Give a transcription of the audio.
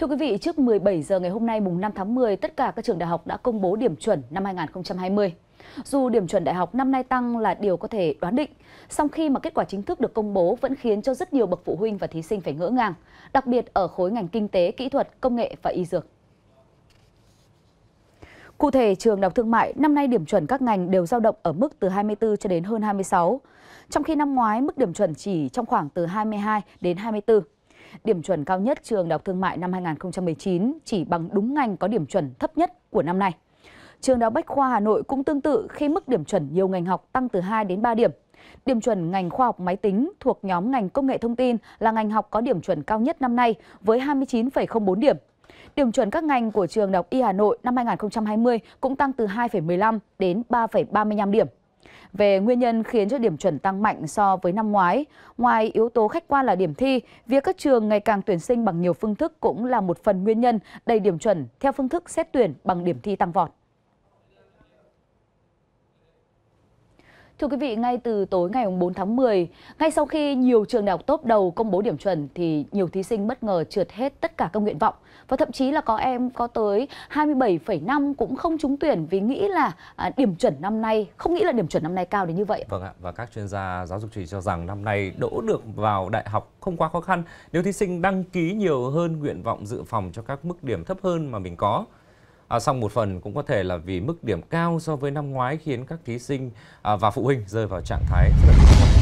Thưa quý vị, trước 17 giờ ngày hôm nay mùng 5 tháng 10, tất cả các trường đại học đã công bố điểm chuẩn năm 2020. Dù điểm chuẩn đại học năm nay tăng là điều có thể đoán định, song khi mà kết quả chính thức được công bố vẫn khiến cho rất nhiều bậc phụ huynh và thí sinh phải ngỡ ngàng, đặc biệt ở khối ngành kinh tế, kỹ thuật, công nghệ và y dược. Cụ thể, trường Đại Thương mại năm nay điểm chuẩn các ngành đều dao động ở mức từ 24 cho đến hơn 26, trong khi năm ngoái mức điểm chuẩn chỉ trong khoảng từ 22 đến 24 điểm chuẩn cao nhất trường Đại học Thương mại năm 2019 chỉ bằng đúng ngành có điểm chuẩn thấp nhất của năm nay. Trường Đại học Bách khoa Hà Nội cũng tương tự khi mức điểm chuẩn nhiều ngành học tăng từ 2 đến 3 điểm. Điểm chuẩn ngành khoa học máy tính thuộc nhóm ngành công nghệ thông tin là ngành học có điểm chuẩn cao nhất năm nay với 29,04 điểm. Điểm chuẩn các ngành của trường Đại học Y Hà Nội năm 2020 cũng tăng từ 2,15 đến 3,35 điểm về nguyên nhân khiến cho điểm chuẩn tăng mạnh so với năm ngoái. Ngoài yếu tố khách quan là điểm thi, việc các trường ngày càng tuyển sinh bằng nhiều phương thức cũng là một phần nguyên nhân đầy điểm chuẩn theo phương thức xét tuyển bằng điểm thi tăng vọt. Thưa quý vị, ngay từ tối ngày 4 tháng 10, ngay sau khi nhiều trường đại học top đầu công bố điểm chuẩn thì nhiều thí sinh bất ngờ trượt hết tất cả các nguyện vọng và thậm chí là có em có tới 27,5 cũng không trúng tuyển vì nghĩ là à, điểm chuẩn năm nay không nghĩ là điểm chuẩn năm nay cao đến như vậy. Vâng ạ, và các chuyên gia giáo dục chỉ cho rằng năm nay đỗ được vào đại học không quá khó khăn nếu thí sinh đăng ký nhiều hơn nguyện vọng dự phòng cho các mức điểm thấp hơn mà mình có. À, xong một phần cũng có thể là vì mức điểm cao so với năm ngoái khiến các thí sinh à, và phụ huynh rơi vào trạng thái rất là